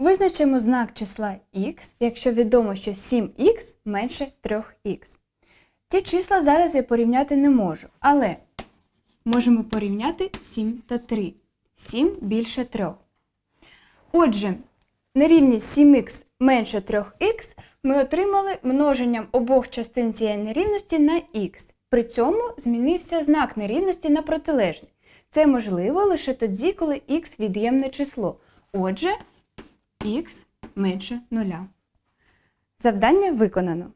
Визначимо знак числа x, якщо відомо, що 7х менше 3х. Ці числа зараз я порівняти не можу, але можемо порівняти 7 та 3. 7 більше 3. Отже, нерівність 7х менше 3х ми отримали множенням обох частин цієї нерівності на x. При цьому змінився знак нерівності на протилежний. Це можливо лише тоді, коли x від'ємне число. Отже, х менше нуля. Завдання виконано.